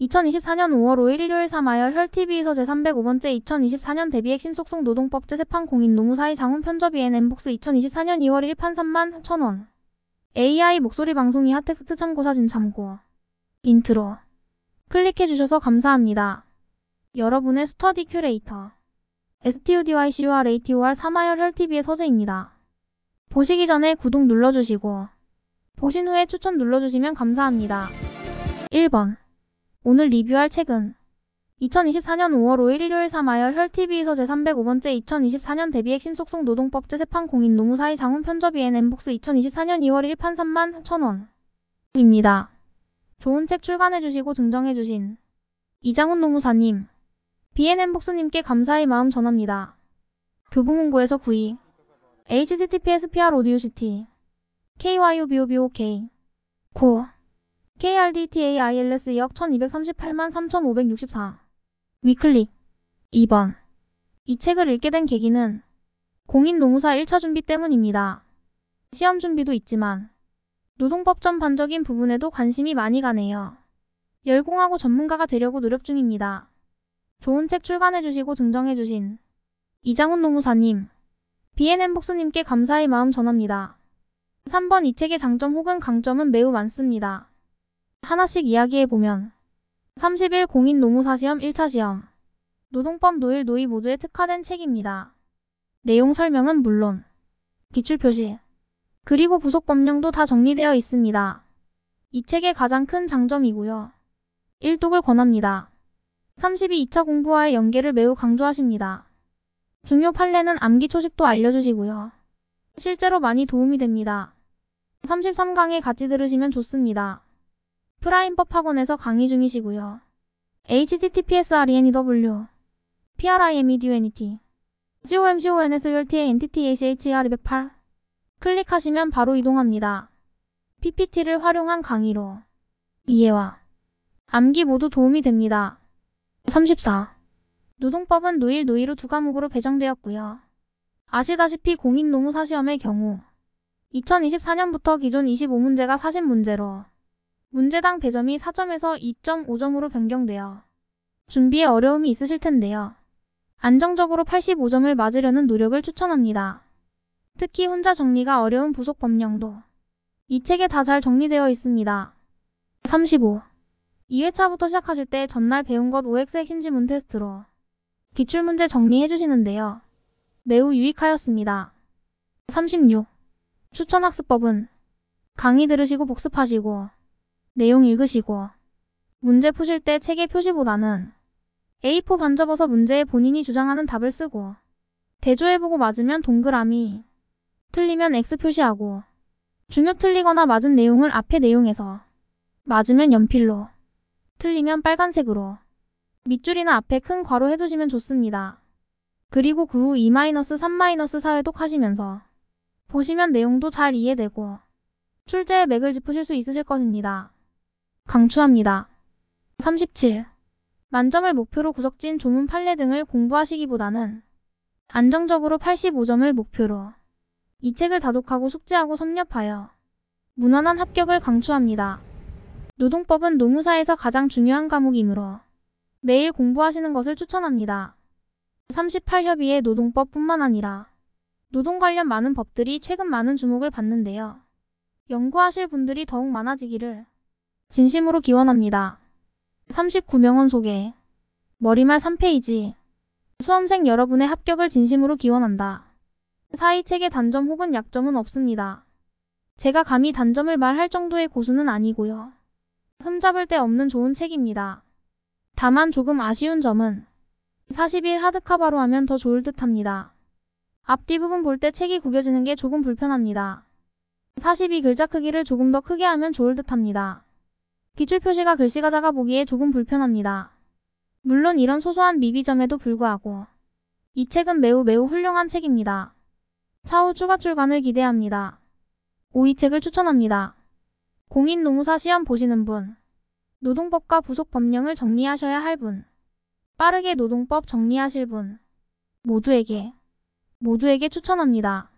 2024년 5월 5일 일요일 3하열 혈TV에서 제305번째 2024년 대비 핵심 속성 노동법 제3판 공인 노무사의 장훈 편접위엔 엠복스 2024년 2월 1판 3만 1천원 AI 목소리 방송이 핫텍스트 참고사진 참고 인트로 클릭해주셔서 감사합니다. 여러분의 스터디 큐레이터 s t u d y c u r a t 3하열 혈TV의 서재입니다. 보시기 전에 구독 눌러주시고 보신 후에 추천 눌러주시면 감사합니다. 1번 오늘 리뷰할 책은 2024년 5월 5일 일요일 3하열 혈TV에서 제305번째 2024년 대비 핵심 속성 노동법 제 재판 공인 노무사의 장훈 편접 ENM복스 2024년 2월 1판 3만 1천원 입니다. 좋은 책 출간해주시고 증정해주신 이장훈 노무사님, BNM복스님께 감사의 마음 전합니다. 교부문고에서구이 https pr audio ct kyubobo k 코 KRDTA-ILS 역 1238만 3564위클릭 2번 이 책을 읽게 된 계기는 공인노무사 1차 준비 때문입니다. 시험 준비도 있지만 노동법 전반적인 부분에도 관심이 많이 가네요. 열공하고 전문가가 되려고 노력 중입니다. 좋은 책 출간해주시고 증정해주신 이장훈 노무사님, BNN 복수님께 감사의 마음 전합니다. 3번 이 책의 장점 혹은 강점은 매우 많습니다. 하나씩 이야기해보면 30일 공인 노무사 시험 1차 시험 노동법 노일 노이 모두에 특화된 책입니다. 내용 설명은 물론 기출 표시 그리고 부속 법령도 다 정리되어 있습니다. 이 책의 가장 큰 장점이고요. 1독을 권합니다. 32 2차 공부와의 연계를 매우 강조하십니다. 중요 판례는 암기 초식도 알려주시고요. 실제로 많이 도움이 됩니다. 33강에 같이 들으시면 좋습니다. 프라임법 학원에서 강의 중이시고요. https renew primedunt i comconsulthr208 e ntt e e 클릭하시면 바로 이동합니다. PPT를 활용한 강의로 이해와 암기 모두 도움이 됩니다. 34. 노동법은 노일 노이로 두 과목으로 배정되었고요. 아시다시피 공인노무사 시험의 경우 2024년부터 기존 25문제가 40문제로 문제당 배점이 4점에서 2.5점으로 변경되어 준비에 어려움이 있으실 텐데요. 안정적으로 85점을 맞으려는 노력을 추천합니다. 특히 혼자 정리가 어려운 부속 법령도 이 책에 다 잘 정리되어 있습니다. 35. 2회차부터 시작하실 때 전날 배운 것 OX 핵심지문 테스트로 기출문제 정리해 주시는데요. 매우 유익하였습니다. 36. 추천학습법은 강의 들으시고 복습하시고 내용 읽으시고 문제 푸실 때 책의 표시보다는 A4 반 접어서 문제에 본인이 주장하는 답을 쓰고 대조해보고 맞으면 동그라미, 틀리면 X 표시하고 중요 틀리거나 맞은 내용을 앞에 내용에서 맞으면 연필로, 틀리면 빨간색으로 밑줄이나 앞에 큰 괄호 해두시면 좋습니다. 그리고 그 후2-3-4 e 회독 하시면서 보시면 내용도 잘 이해되고 출제의 맥을 짚으실 수 있으실 것입니다. 강추합니다. 37. 만점을 목표로 구석진 조문 판례 등을 공부하시기보다는 안정적으로 85점을 목표로 이 책을 다독하고 숙지하고 섭렵하여 무난한 합격을 강추합니다. 노동법은 노무사에서 가장 중요한 과목이므로 매일 공부하시는 것을 추천합니다. 38협의의 노동법뿐만 아니라 노동 관련 많은 법들이 최근 많은 주목을 받는데요. 연구하실 분들이 더욱 많아지기를 진심으로 기원합니다. 39명원 소개 머리말 3페이지 수험생 여러분의 합격을 진심으로 기원한다. 사이 책의 단점 혹은 약점은 없습니다. 제가 감히 단점을 말할 정도의 고수는 아니고요. 흠잡을 데 없는 좋은 책입니다. 다만 조금 아쉬운 점은 40일 하드카바로 하면 더 좋을 듯 합니다. 앞뒤 부분 볼 때 책이 구겨지는 게 조금 불편합니다. 42 글자 크기를 조금 더 크게 하면 좋을 듯 합니다. 기출 표시가 글씨가 작아 보기에 조금 불편합니다. 물론 이런 소소한 미비점에도 불구하고 이 책은 매우 매우 훌륭한 책입니다. 차후 추가 출간을 기대합니다. 오이 책을 추천합니다. 공인노무사 시험 보시는 분, 노동법과 부속 법령을 정리하셔야 할 분, 빠르게 노동법 정리하실 분, 모두에게, 모두에게 추천합니다.